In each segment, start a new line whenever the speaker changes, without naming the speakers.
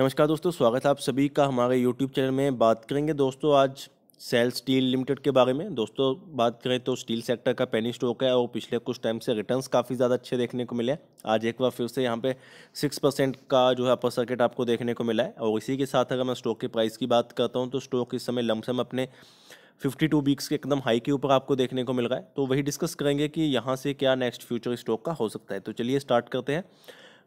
नमस्कार दोस्तों स्वागत है आप सभी का हमारे यूट्यूब चैनल में बात करेंगे दोस्तों आज सेल स्टील लिमिटेड के बारे में दोस्तों बात करें तो स्टील सेक्टर का पेनी स्टॉक है और पिछले कुछ टाइम से रिटर्न्स काफ़ी ज़्यादा अच्छे देखने को मिले आज एक बार फिर से यहाँ पे सिक्स परसेंट का जो है अपर सर्किट आपको देखने को मिला है और इसी के साथ अगर मैं स्टॉक की प्राइस की बात करता हूँ तो स्टॉक इस समय लमसम अपने 52 वीक्स के एकदम हाई के ऊपर आपको देखने को मिल रहा है तो वही डिस्कस करेंगे कि यहाँ से क्या नेक्स्ट फ्यूचर स्टॉक का हो सकता है तो चलिए स्टार्ट करते हैं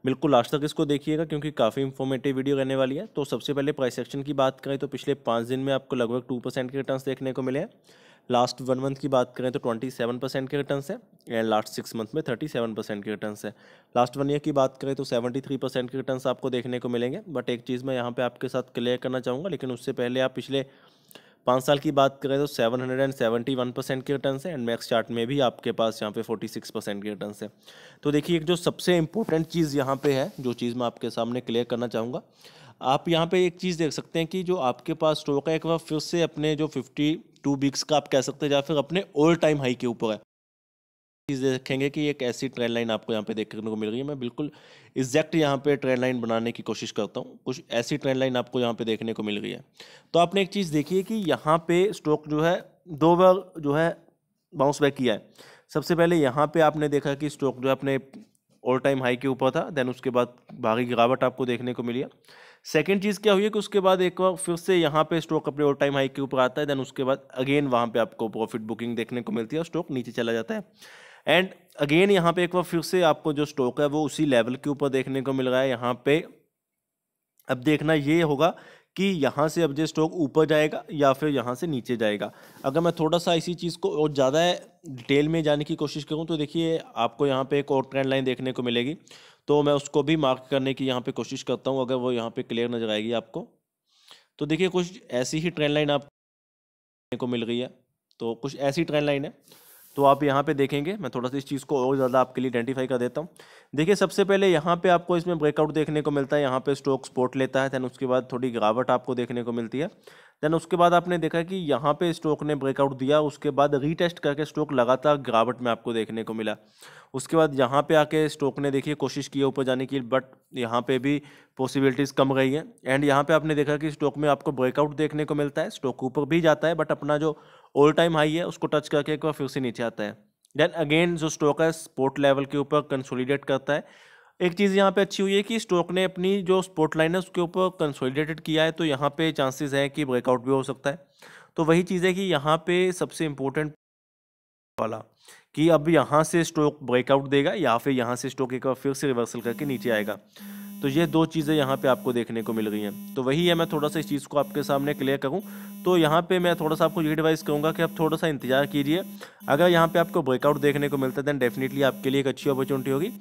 बिल्कुल लास्ट तक इसको देखिएगा क्योंकि काफ़ी इन्फॉर्मेटिव वीडियो रहने वाली है तो सबसे पहले प्राइस एक्शन की बात करें तो पिछले पाँच दिन में आपको लगभग टू परसेंट के रिटर्न देखने को मिले हैं लास्ट वन मंथ की बात करें तो ट्वेंटी सेवन परसेंट के रिटर्न है एंड लास्ट सिक्स मंथ में थर्टी सेवन परसेंट के रिटर्न है लास्ट वन ईयर की बात करें तो सेवेंटी थ्री परसेंट के रिटर्न आपको देखने को मिलेंगे बट एक चीज़ मैं यहाँ पर आपके साथ क्लियर करना चाहूँगा लेकिन उससे पहले आप पिछले पाँच साल की बात करें तो seven hundred and seventy one percent के रिटर्न है एंड मैक्स चार्ट में भी आपके पास यहाँ पे फोर्टी सिक्स परसेंट के रिटर्न है तो देखिए जो सबसे इंपॉर्टेंट चीज़ यहाँ पे है जो चीज़ मैं आपके सामने क्लियर करना चाहूँगा आप यहाँ पे एक चीज़ देख सकते हैं कि जो आपके पास स्टॉक है एक बार फिर से अपने जो फिफ्टी टू वीक्स का आप कह सकते हैं या फिर अपने ओल्ड टाइम हाई के ऊपर है चीज़ देखेंगे कि एक ऐसी ट्रेन लाइन आपको यहाँ पे देखने को मिल रही है मैं बिल्कुल एग्जैक्ट यहाँ पे ट्रेन लाइन बनाने की कोशिश करता हूँ कुछ ऐसी ट्रेन लाइन आपको यहाँ पे देखने को मिल रही है तो आपने एक चीज़ देखी है कि यहाँ पे स्टॉक जो है दो बार जो है बाउंस बैक किया है सबसे पहले यहाँ पर आपने देखा कि स्टॉक जो है अपने ऑल टाइम हाई के ऊपर था देन उसके बाद भारी गिरावट आपको देखने को मिली है सेकेंड चीज़ क्या हुई है कि उसके बाद एक बार फिर से यहाँ पे स्टॉक अपने ऑल टाइम हाई के ऊपर आता है देन उसके बाद अगेन वहाँ पे आपको प्रॉफिट बुकिंग देखने को मिलती है और स्टॉक नीचे चला जाता है एंड अगेन यहाँ पे एक बार फिर से आपको जो स्टॉक है वो उसी लेवल के ऊपर देखने को मिल रहा है यहाँ पे अब देखना ये होगा कि यहाँ से अब जो स्टॉक ऊपर जाएगा या फिर यहाँ से नीचे जाएगा अगर मैं थोड़ा सा इसी चीज़ को और ज़्यादा डिटेल में जाने की कोशिश करूँ तो देखिए आपको यहाँ पे एक और ट्रेंड लाइन देखने को मिलेगी तो मैं उसको भी मार्क करने की यहाँ पे कोशिश करता हूँ अगर वो यहाँ पे क्लियर नजर आएगी आपको तो देखिए कुछ ऐसी ही ट्रेंड लाइन आपको को मिल रही है तो कुछ ऐसी ट्रेंड लाइन है तो आप यहाँ पे देखेंगे मैं थोड़ा सा इस चीज़ को और ज़्यादा आपके लिए आइडेंटिफाई कर देता हूँ देखिए सबसे पहले यहाँ पे आपको इसमें ब्रेकआउट देखने को मिलता है यहाँ पे स्टॉक स्पोर्ट लेता है दैन उसके बाद थोड़ी गिरावट आपको देखने को मिलती है दैन उसके बाद आपने देखा कि यहाँ पे स्टॉक ने ब्रेकआउट दिया उसके बाद रीटेस्ट करके स्टॉक लगातार गिरावट में आपको देखने को मिला उसके बाद यहाँ पे आके स्टॉक ने देखिए कोशिश की है ऊपर जाने की बट यहाँ पे भी पॉसिबिलिटीज़ कम गई हैं एंड यहाँ पे आपने देखा कि स्टॉक में आपको ब्रेकआउट देखने को मिलता है स्टॉक ऊपर भी जाता है बट अपना जो ऑल टाइम हाई है उसको टच करके एक बार फिर से नीचे आता है देन अगेन जो स्टॉक है स्पोर्ट लेवल के ऊपर कंसोलिडेट करता है एक चीज़ यहाँ पे अच्छी हुई है कि स्टॉक ने अपनी जो स्पोर्ट लाइन है उसके ऊपर कंसोलिडेटेड किया है तो यहाँ पे चांसेस है कि ब्रेकआउट भी हो सकता है तो वही चीज़ है कि यहाँ पे सबसे इम्पोर्टेंट वाला कि अब यहाँ से स्टॉक ब्रेकआउट देगा या फिर यहाँ से स्टॉक एक बार फिर से रिवर्सल करके नीचे आएगा तो ये दो चीज़ें यहाँ पे आपको देखने को मिल रही हैं तो वही है मैं थोड़ा सा इस चीज़ को आपके सामने क्लियर करूँ तो यहाँ पे मैं थोड़ा सा आपको ये एडवाइस करूँगा कि आप थोड़ा सा इंतजार कीजिए अगर यहाँ पे आपको ब्रेकआउट देखने को मिलता है दैन डेफिनेटली आपके लिए एक अच्छी अपॉर्चुनिटी होगी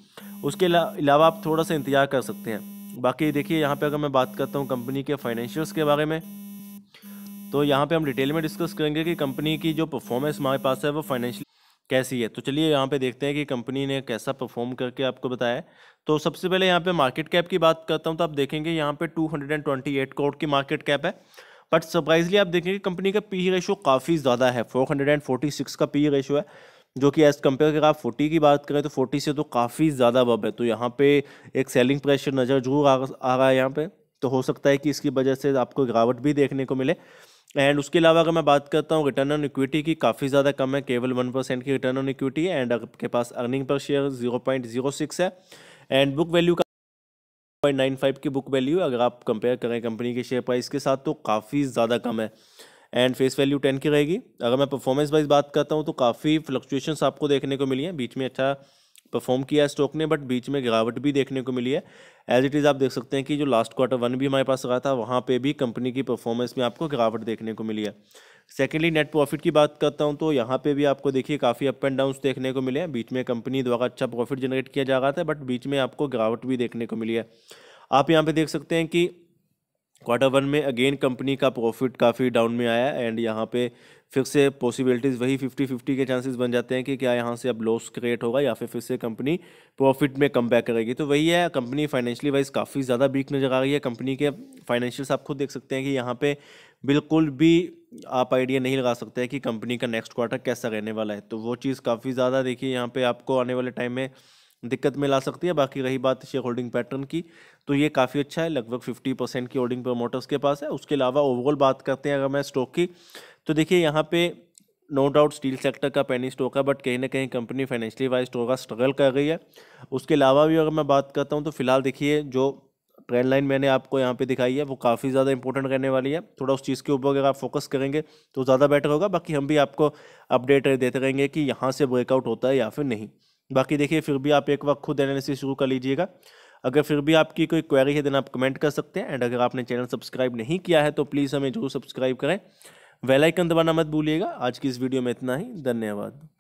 उसके अलावा आप थोड़ा सा इंतजार कर सकते हैं बाकी देखिए यहाँ पर अगर मैं बात करता हूँ कंपनी के फाइनेंशियल्स के बारे में तो यहाँ पर हम डिटेल में डिस्कस करेंगे कि कंपनी की जो परफॉर्मेंस हमारे पास है वो फाइनेंशियल कैसी है तो चलिए यहाँ पे देखते हैं कि कंपनी ने कैसा परफॉर्म करके आपको बताया तो सबसे पहले यहाँ पे मार्केट कैप की बात करता हूँ तो आप देखेंगे यहाँ पे 228 करोड़ की मार्केट कैप है बट सरप्राइजली आप देखेंगे कंपनी का पी रेशो e काफ़ी ज़्यादा है 446 का पी रेशो e है जो कि एज़ कम्पेयर अगर आप 40 की बात करें तो 40 से तो काफ़ी ज़्यादा बब है तो यहाँ पे एक सेलिंग प्रेशर नज़र जरूर आ, आ रहा है यहाँ पे तो हो सकता है कि इसकी वजह से आपको गिरावट भी देखने को मिले एंड उसके अलावा अगर मैं बात करता हूँ रिटर्न ऑन इक्विटी की काफ़ी ज़्यादा कम है केवल वन परसेंट की रिटर्न ऑन इक्विटी एंड आपके पास earning per share zero point zero six है एंड बुक वैल्यू का पॉइंट नाइन फाइव की बुक वैल्यू अगर आप कंपेयर करें कंपनी के शेयर प्राइस के साथ तो काफ़ी ज़्यादा कम है एंड फेस वैल्यू टेन की रहेगी अगर मैं परफॉर्मेंस वाइज बात करता हूँ तो काफ़ी फ्लक्चुएशंस आपको देखने को मिली हैं बीच में अच्छा परफॉर्म किया स्टॉक ने बट बीच में गिरावट भी देखने को मिली है एज इट इज़ आप देख सकते हैं कि जो लास्ट क्वार्टर वन भी हमारे पास रहा था वहाँ पे भी कंपनी की परफॉर्मेंस में आपको गिरावट देखने को मिली है सेकेंडली नेट प्रॉफिट की बात करता हूँ तो यहाँ पे भी आपको देखिए काफ़ी अप एंड डाउन देखने को मिले हैं बीच में कंपनी द्वारा अच्छा प्रॉफिट जनरेट किया जा रहा था बट बीच में आपको गिरावट भी देखने को मिली है आप यहाँ पर देख सकते हैं कि क्वार्टर वन में अगेन कंपनी का प्रॉफिट काफ़ी डाउन में आया एंड यहाँ पे फिर से पॉसिबिलिटीज़ वही फिफ्टी फिफ्टी के चांसेस बन जाते हैं कि क्या यहाँ से अब लॉस क्रिएट होगा या फिर फिर से कंपनी प्रॉफिट में कम बैक करेगी तो वही है कंपनी फाइनेंशियली वाइज काफ़ी ज़्यादा वीक नज़र आ रही है कंपनी के फाइनेंशियल्स आप खुद देख सकते हैं कि यहाँ पे बिल्कुल भी आप आइडिया नहीं लगा सकते हैं कि कंपनी का नेक्स्ट क्वार्टर कैसा रहने वाला है तो वो चीज़ काफ़ी ज़्यादा देखिए यहाँ पर आपको आने वाले टाइम में दिक्कत में ला सकती है बाकी रही बात शेयर होल्डिंग पैटर्न की तो ये काफ़ी अच्छा है लगभग 50 परसेंट की होल्डिंग प्रमोटर्स के पास है उसके अलावा ओवरऑल बात करते हैं अगर मैं स्टॉक की तो देखिए यहाँ पे नो डाउट स्टील सेक्टर का पैनी स्टॉक है बट कहीं ना कहीं कंपनी फाइनेंशियली वाइज स्टॉक का स्ट्रगल कर रही है उसके अलावा भी अगर मैं बात करता हूँ तो फिलहाल देखिए जो ट्रेंड लाइन मैंने आपको यहाँ पे दिखाई है वो काफ़ी ज़्यादा इंपॉर्टेंट रहने वाली है थोड़ा उस चीज़ के ऊपर अगर आप फोकस करेंगे तो ज़्यादा बेटर होगा बाकी हम भी आपको अपडेट देते रहेंगे कि यहाँ से ब्रेकआउट होता है या फिर नहीं बाकी देखिए फिर भी आप एक बार खुद एनालिसिस शुरू कर लीजिएगा अगर फिर भी आपकी कोई क्वेरी है देन आप कमेंट कर सकते हैं एंड अगर आपने चैनल सब्सक्राइब नहीं किया है तो प्लीज़ हमें जरूर सब्सक्राइब करें वेलाइकन दबाना मत भूलिएगा आज की इस वीडियो में इतना ही धन्यवाद